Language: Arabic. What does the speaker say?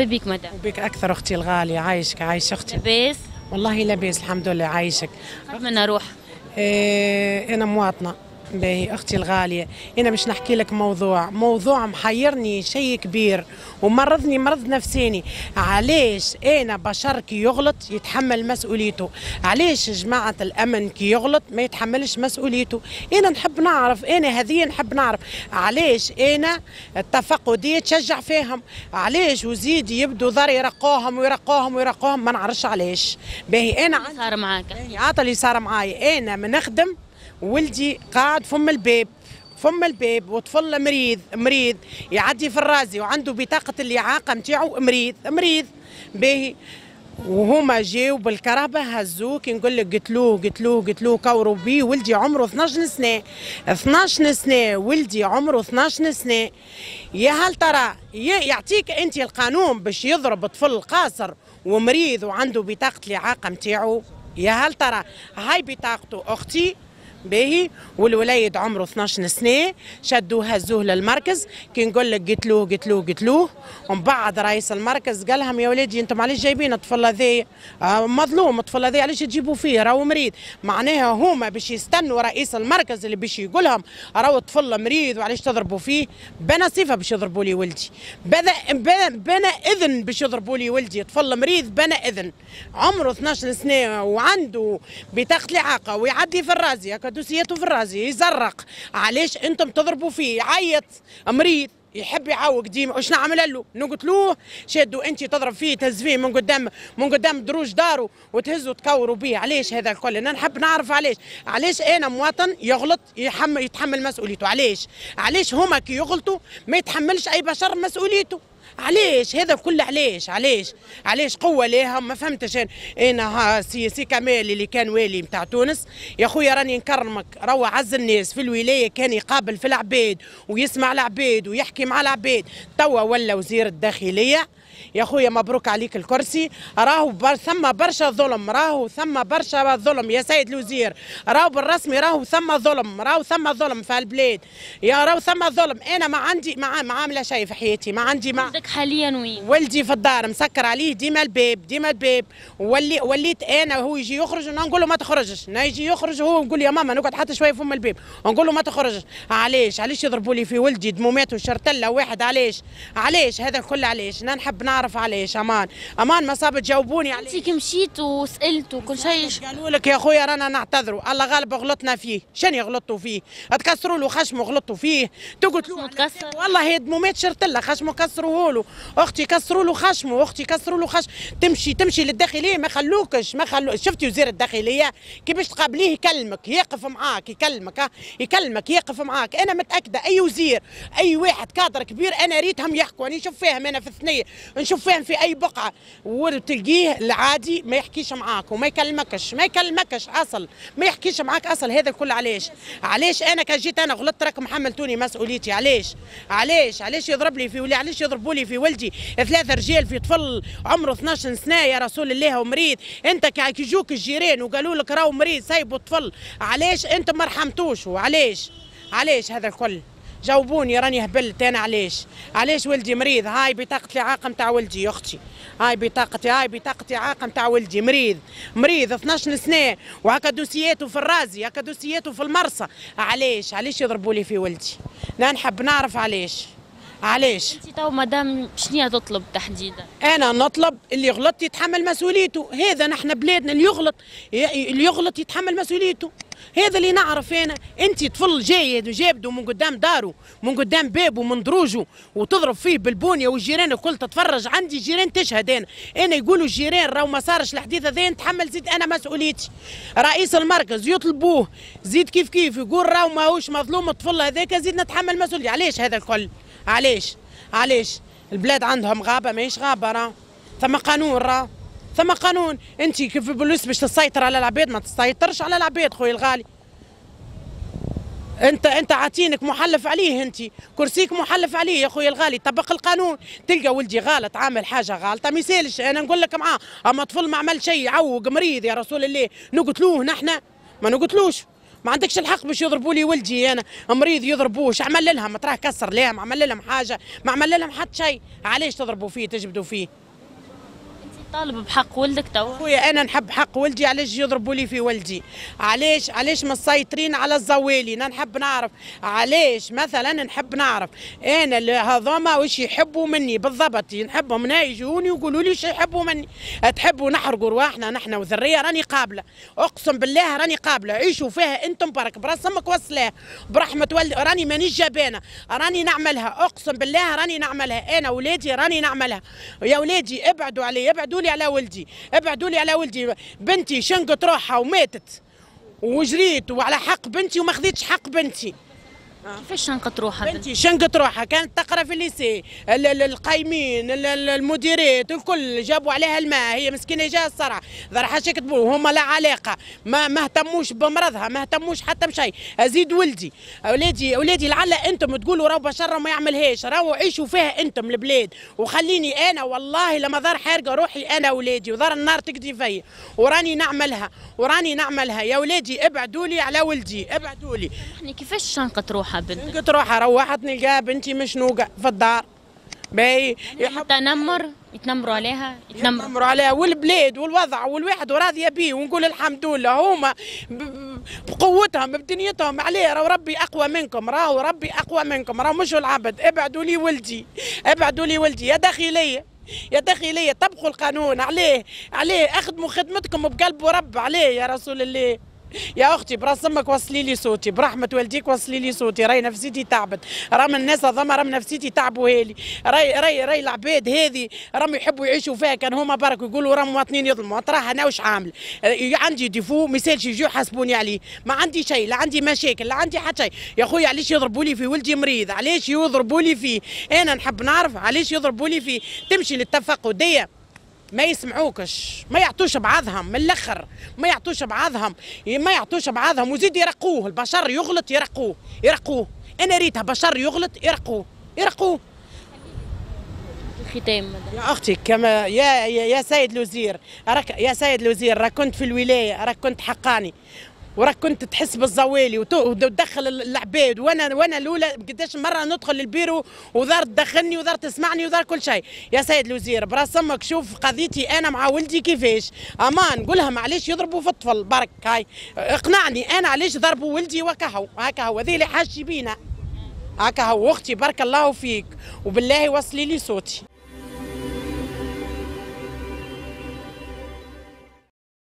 مرحبا بك مدام وبك اكثر اختي الغاليه عايشك عايشه اختي لاباس والله لاباس الحمد لله عايشك من اروح إيه انا مواطنه باهي اختي الغاليه انا باش نحكي لك موضوع موضوع محيرني شيء كبير ومرضني مرض نفساني علاش انا بشر كي يغلط يتحمل مسؤوليته علاش جماعه الامن كي يغلط ما يتحملش مسؤوليته انا نحب نعرف انا هذه نحب نعرف علاش انا التفقديه تشجع فيهم علاش وزيد يبدو ضر يرقوهم ويرقوهم ويرقوهم ما نعرفش علاش باهي انا صار معاك عطى اللي صار معايا انا منخدم ولدي قاعد فم الباب فم الباب وطفل مريض مريض يعدي في الرازي وعنده بطاقه الاعاقه نتاعو مريض مريض باهي وهما جاو بالكرهبه هزوه كي نقول لك قتلوه قتلوه قتلوه كوروا بيه ولدي عمره 12 سنه 12 سنه ولدي عمره 12 سنه يا هل ترى يعطيك انت القانون باش يضرب طفل قاصر ومريض وعنده بطاقه الاعاقه نتاعو يا هل ترى هاي بطاقته اختي باهي والوليد عمره 12 سنه شدوه هزوه للمركز كي نقول لك قتلوه قتلوه قتلوه ومن بعد رئيس المركز قال لهم يا ولادي انتم علاش جايبين الطفل هذايا آه، مظلوم الطفل هذايا علاش تجيبوا فيه راهو مريض معناها هما باش يستنوا رئيس المركز اللي باش يقول لهم راهو الطفل مريض وعلاش تضربوا فيه بنا صفه باش يضربوا لي ولدي بنا بنا اذن باش يضربوا لي ولدي طفل مريض بنا اذن عمره 12 سنه وعنده بطاقه الاعاقه ويعدي في الرازي قدسيته في الراس يزرق علاش انتم تضربوا فيه يعيط مريض يحب يعوق ديما واش نعمل له نقتلوه شادوا انت تضرب فيه تهز فيه من قدام من قدام دروج داره وتهزوا تكوروا به علاش هذا الكل انا نحب نعرف علاش علاش انا مواطن يغلط يحمل يتحمل مسؤوليته علاش علاش هما كي يغلطوا ما يتحملش اي بشر مسؤوليته علاش هذا كل علاش علاش علاش قوه ليها ما فهمتش انا ها سي سي كمال اللي كان والي نتاع تونس يا خويا راني نكرمك روى عز الناس في الولايه كان يقابل في العباد ويسمع العباد ويحكي مع العباد توا ولا وزير الداخليه يا خويا مبروك عليك الكرسي راهو بر ثم برشا ظلم راهو ثم برشا ظلم يا سيد الوزير راهو بالرسمي راهو ثم ظلم راهو ثم ظلم في البلاد يا راهو ثم ظلم انا ما عندي ما ما عامله شيء في حياتي ما عندي ما عندك حاليا وين ولدي في الدار مسكر عليه ديما الباب ديما الباب ولي وليت انا هو يجي يخرج انا نقول له ما تخرجش يجي يخرج هو نقول يا ماما نقعد حتى شويه فم الباب نقول له ما تخرجش علاش علاش يضربوا لي في ولدي دمومات وشرتله واحد علاش علاش هذا الكل علاش انا نحب نعرف علاش امان امان ما صاب تجاوبوني عليه انت مشيت وسالت وكل شيء قالوا لك يا خويا رانا نعتذروا الله غالب غلطنا فيه شنو غلطتوا فيه تكسروا له خشمه غلطوا فيه تقتلوا متكسر والله دمومات له خشمه كسروه له اختي كسروا له خشمه اختي كسروا له خشم تمشي تمشي للداخليه ما خلوكش ما خلو شفتي وزير الداخليه كيفاش تقابليه يكلمك يقف معاك يكلمك يكلمك يقف معاك انا متاكده اي وزير اي واحد كادر كبير انا ريتهم يحكوا انا نشوف فيهم انا في الثنيه نشوف فين في اي بقعه وتلقيه العادي ما يحكيش معاك وما يكلمكش ما يكلمكش اصل ما يحكيش معاك اصل هذا الكل علاش علاش انا كجيت انا غلطت راكم حملتوني مسؤوليتي علاش علاش علاش يضرب لي في ولي علاش يضربوا لي في ولدي ثلاثه رجال في طفل عمره 12 سنه يا رسول الله ومريض انت كيجوك الجيران وقالوا لك راهو مريض سايبوا الطفل علاش انت ما رحمتوش وعلاش علاش هذا الكل جاوبوني راني هبلت انا علاش علاش ولدي مريض هاي بطاقه الاعاقه نتاع ولدي يا اختي هاي بطاقتي هاي بطاقه الاعاقه نتاع ولدي مريض مريض 12 سنه وهكا دوسياتو في الرازي هكا دوسياتو في المرصى علاش علاش يضربوا لي في ولدي انا نحب نعرف علاش علاش انت تو مدام شنو تطلب تحديدا انا نطلب اللي غلط يتحمل مسؤوليته هذا نحن بلادنا اللي يغلط اللي يغلط يتحمل مسؤوليته هذا اللي نعرف انا انت طفل جاي جابده من قدام داره من قدام بابه من دروجه وتضرب فيه بالبونيه والجيران الكل تتفرج عندي جيران تشهد انا انا يقولوا الجيران راهو ما صارش الحديث هذا نتحمل زيد انا مسؤوليتي رئيس المركز يطلبوه زيد كيف كيف يقول راهو ماهوش مظلوم الطفل هذاك زيد نتحمل مسؤوليتي علاش هذا الكل علاش علاش البلاد عندهم غابه ماهيش غابه راه ثم قانون راه ثم قانون انت كيف البوليس باش تسيطر على العباد ما تسيطرش على العباد خويا الغالي انت انت عاتينك محلف عليه انت كرسيك محلف عليه يا خويا الغالي طبق القانون تلقى ولدي غلط عامل حاجه غلطه ما يسالش انا نقول لك معاه اما طفل ما عمل شيء عوق مريض يا رسول الله نقتلوه نحن ما نقتلوش ما عندكش الحق باش يضربوا لي ولدي انا مريض يضربوه عمل لهم تراه كسر لهم عمل لهم حاجه ما عمل لهم حتى شيء علاش تضربوا فيه تجبدوا فيه طالب بحق ولدك توا خويا انا نحب حق ولدي علاش يضربوا لي في ولدي علاش علاش مسيطرين على الزوالي انا نحب نعرف علاش مثلا نحب نعرف انا هذوما واش يحبوا مني بالضبط نحبهم هنا يجوني يقولوا لي واش يحبوا مني تحبوا نحرقوا رواحنا نحن وذريه راني قابله اقسم بالله راني قابله عيشوا فيها انتم برك برسمك وصلها برحمه ولدي راني مانيش جبانه راني نعملها اقسم بالله راني نعملها انا ولادي راني نعملها يا ولادي ابعدوا علي ابعدوا ابعدوا لي على ولدي ابعدوا لي على ولدي بنتي شنقت روحها وماتت وجريت وعلى حق بنتي وما خذيتش حق بنتي آه. كيفاش شنقت روحها؟ بنتي شنقت روحها كانت تقرا في الليسي القايمين المديريت الكل جابوا عليها الماء هي مسكينه جاها الصرع حاجة كتبوا هما لا علاقه ما ما اهتموش بمرضها ما اهتموش حتى بشيء ازيد ولدي اولادي اولادي لعل انتم تقولوا راهو بشر ما يعملهاش راهو عيشوا فيها انتم البلاد وخليني انا والله لما ضر حارقه روحي انا اولادي وضر النار تقضي فيا وراني نعملها وراني نعملها يا اولادي ابعدوا لي على ولدي ابعدوا لي يعني كيفاش شنقت روحها روحها بنت قلت روحها روحت نلقاها بنتي مشنوقه في الدار باي يحب يعني تنمر يتنمروا عليها يتنمروا, يتنمر عليها والبلاد والوضع والواحد وراضيه به ونقول الحمد لله هما بقوتهم بدنيتهم عليه راهو ربي اقوى منكم راهو ربي اقوى منكم راهو مش العبد ابعدوا لي ولدي ابعدوا لي ولدي يا داخليه يا داخليه طبقوا القانون عليه عليه اخدموا خدمتكم بقلب ورب عليه يا رسول الله يا اختي براس امك وصلي لي صوتي برحمه والديك وصلي لي صوتي راي نفسيتي تعبت رام الناس هذوما رام نفسيتي تعبوا هالي راي راي راي العباد هذه راهم يحبوا يعيشوا فيها كان هما برك يقولوا راهم مواطنين يظلموا تراها انا واش عامل آه، عندي ديفو ما يسالش يجوا يحاسبوني عليه ما عندي شيء لا عندي مشاكل لا عندي حتى شيء يا خويا علاش يضربوا لي في ولدي مريض علاش يضربوا لي فيه انا نحب نعرف علاش يضربوا لي فيه تمشي للتفقديه ما يسمعوكش ما يعطوش بعضهم من الاخر ما يعطوش بعضهم ما يعطوش بعضهم وزيد يرقوه البشر يغلط يرقوه يرقوه انا ريتها بشر يغلط يرقوه يرقوه الختام يا اختي كما يا يا سيد الوزير يا سيد الوزير راك كنت في الولايه راك كنت حقاني وراك كنت تحس بالزوالي وتدخل العباد وانا وانا الاولى قداش مره ندخل للبيرو ودار تدخلني ودار تسمعني ودار كل شيء يا سيد الوزير براس امك شوف قضيتي انا مع ولدي كيفاش اما قولها معليش يضربوا في الطفل برك هاي اقنعني انا علاش ضربوا ولدي وكهو هكا هو هذه اللي حاجتي بينا هكا هو اختي بارك الله فيك وبالله وصلي لي صوتي